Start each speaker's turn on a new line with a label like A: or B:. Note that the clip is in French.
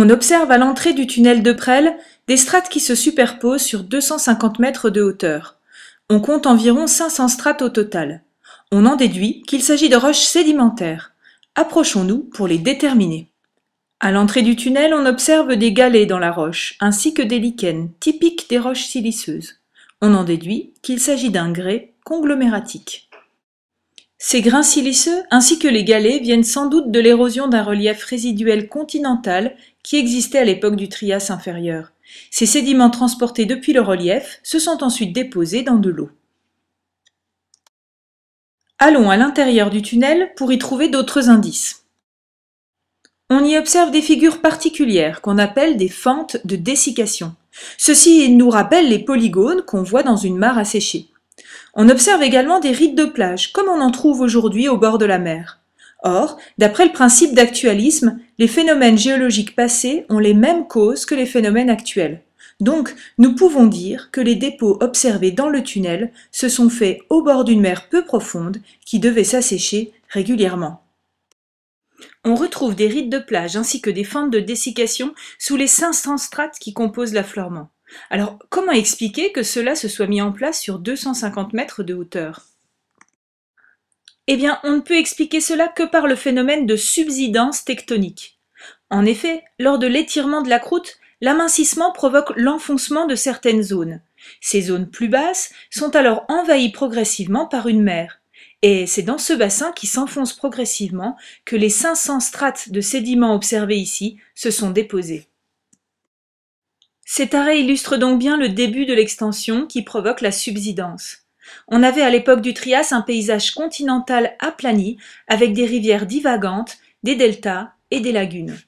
A: On observe à l'entrée du tunnel de Presles des strates qui se superposent sur 250 mètres de hauteur. On compte environ 500 strates au total. On en déduit qu'il s'agit de roches sédimentaires. Approchons-nous pour les déterminer. À l'entrée du tunnel, on observe des galets dans la roche, ainsi que des lichens, typiques des roches siliceuses. On en déduit qu'il s'agit d'un grès conglomératique. Ces grains siliceux ainsi que les galets viennent sans doute de l'érosion d'un relief résiduel continental qui existait à l'époque du Trias inférieur. Ces sédiments transportés depuis le relief se sont ensuite déposés dans de l'eau. Allons à l'intérieur du tunnel pour y trouver d'autres indices. On y observe des figures particulières qu'on appelle des fentes de dessiccation. Ceci nous rappelle les polygones qu'on voit dans une mare asséchée. On observe également des rides de plage, comme on en trouve aujourd'hui au bord de la mer. Or, d'après le principe d'actualisme, les phénomènes géologiques passés ont les mêmes causes que les phénomènes actuels. Donc, nous pouvons dire que les dépôts observés dans le tunnel se sont faits au bord d'une mer peu profonde qui devait s'assécher régulièrement. On retrouve des rides de plage ainsi que des fentes de dessiccation sous les 500 strates qui composent l'affleurement. Alors, comment expliquer que cela se soit mis en place sur 250 mètres de hauteur Eh bien, on ne peut expliquer cela que par le phénomène de subsidence tectonique. En effet, lors de l'étirement de la croûte, l'amincissement provoque l'enfoncement de certaines zones. Ces zones plus basses sont alors envahies progressivement par une mer. Et c'est dans ce bassin qui s'enfonce progressivement que les 500 strates de sédiments observés ici se sont déposées. Cet arrêt illustre donc bien le début de l'extension qui provoque la subsidence. On avait à l'époque du Trias un paysage continental aplani avec des rivières divagantes, des deltas et des lagunes.